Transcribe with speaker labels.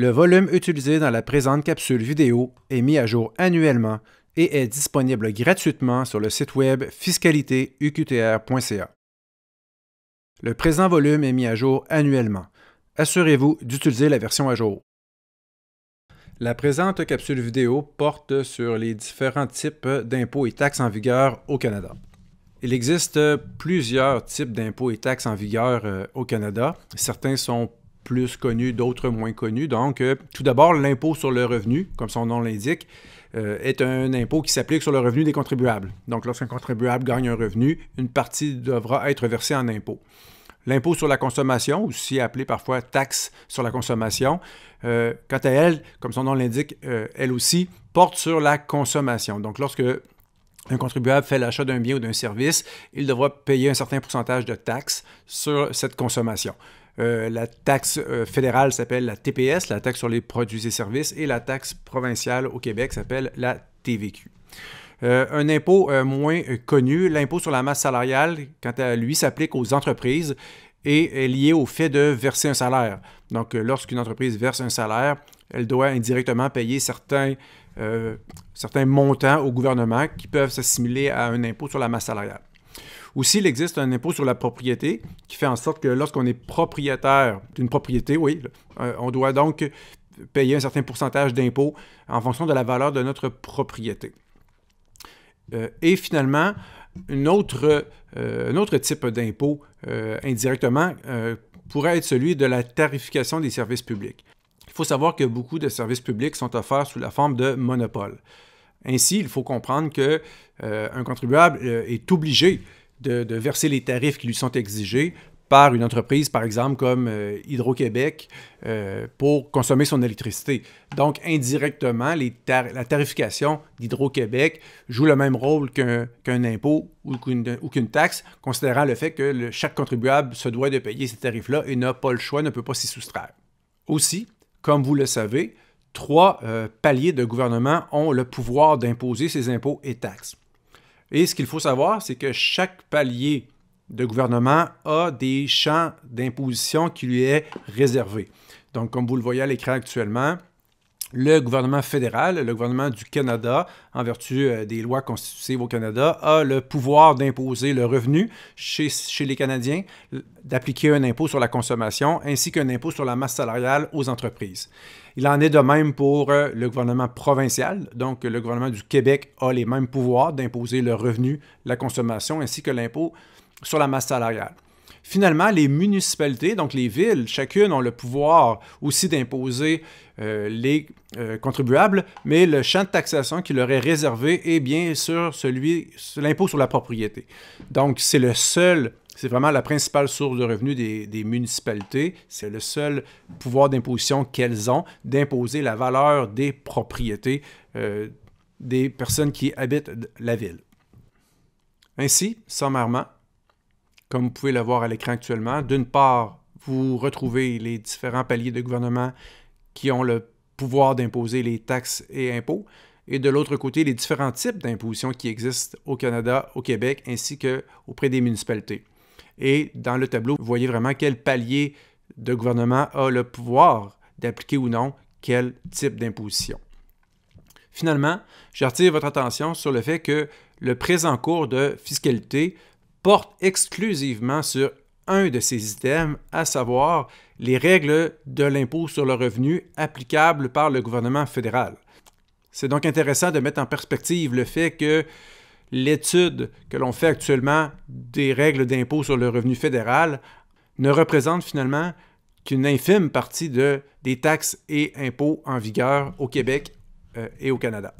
Speaker 1: Le volume utilisé dans la présente capsule vidéo est mis à jour annuellement et est disponible gratuitement sur le site web fiscalitéuqtr.ca. Le présent volume est mis à jour annuellement. Assurez-vous d'utiliser la version à jour. La présente capsule vidéo porte sur les différents types d'impôts et taxes en vigueur au Canada. Il existe plusieurs types d'impôts et taxes en vigueur euh, au Canada. Certains sont plus connus, d'autres moins connus. Donc, euh, tout d'abord, l'impôt sur le revenu, comme son nom l'indique, euh, est un impôt qui s'applique sur le revenu des contribuables. Donc, lorsqu'un contribuable gagne un revenu, une partie devra être versée en impôt. L'impôt sur la consommation, aussi appelé parfois taxe sur la consommation, euh, quant à elle, comme son nom l'indique, elle aussi porte sur la consommation. Donc, lorsque un contribuable fait l'achat d'un bien ou d'un service, il devra payer un certain pourcentage de taxes sur cette consommation. Euh, la taxe euh, fédérale s'appelle la TPS, la taxe sur les produits et services, et la taxe provinciale au Québec s'appelle la TVQ. Euh, un impôt moins connu, l'impôt sur la masse salariale, quant à lui, s'applique aux entreprises et est lié au fait de verser un salaire. Donc, lorsqu'une entreprise verse un salaire, elle doit indirectement payer certains, certains montants au gouvernement qui peuvent s'assimiler à un impôt sur la masse salariale. Aussi, il existe un impôt sur la propriété qui fait en sorte que lorsqu'on est propriétaire d'une propriété, oui, euh, on doit donc payer un certain pourcentage d'impôt en fonction de la valeur de notre propriété. Euh, et finalement, euh, un autre type d'impôt indirectement pourrait être celui de la tarification des services publics. Il faut savoir que beaucoup de services publics sont offerts sous la forme de monopole ». Ainsi, il faut comprendre qu'un euh, contribuable euh, est obligé de, verser les tarifs qui lui sont exigés par une entreprise, par exemple, comme euh, Hydro-Québec, pour consommer son électricité. Donc, indirectement, la tarification d'Hydro-Québec joue le même rôle qu'un impôt ou qu'une taxe, considérant le fait que chaque contribuable se doit de payer ces tarifs-là et n'a pas le choix, ne peut pas s'y soustraire. Aussi, comme vous le savez, trois euh, paliers de gouvernement ont le pouvoir d'imposer ces impôts et taxes. Et ce qu'il faut savoir, c'est que chaque palier de gouvernement a des champs d'imposition qui lui est réservé. Donc, comme vous le voyez à l'écran actuellement, le gouvernement fédéral, le gouvernement du Canada, en vertu euh, des lois constitutives au Canada, a le pouvoir d'imposer le revenu chez, chez les Canadiens, d'appliquer un impôt sur la consommation ainsi qu'un impôt sur la masse salariale aux entreprises. Il en est de même pour euh, le gouvernement provincial. Donc, le gouvernement du Québec a les mêmes pouvoirs d'imposer le revenu, la consommation ainsi que l'impôt sur la masse salariale. Finalement, les municipalités, donc les villes, chacune ont le pouvoir aussi d'imposer euh, les euh, contribuables, mais le champ de taxation qui leur est réservé est bien sûr celui, l'impôt sur la propriété. Donc, c'est le seul, c'est vraiment la principale source de revenus des, municipalités. C'est le seul pouvoir d'imposition qu'elles ont d'imposer la valeur des propriétés euh, des personnes qui habitent la ville. Ainsi, sommairement, comme vous pouvez le voir à l'écran actuellement. D'une part, vous retrouvez les différents paliers de gouvernement qui ont le pouvoir d'imposer les taxes et impôts, et de l'autre côté, les différents types d'imposition qui existent au Canada, au Québec, ainsi que auprès des municipalités. Et dans le tableau, vous voyez vraiment quel palier de gouvernement a le pouvoir d'appliquer ou non quel type d'imposition. Finalement, j'attire votre attention sur le fait que le présent cours de fiscalité porte exclusivement sur un de ces items, à savoir les règles de l'impôt sur le revenu applicables par le gouvernement fédéral. C'est donc intéressant de mettre en perspective le fait que l'étude que l'on fait actuellement des règles d'impôt sur le revenu fédéral ne représente finalement qu'une infime partie des taxes et impôts en vigueur au Québec euh, et au Canada.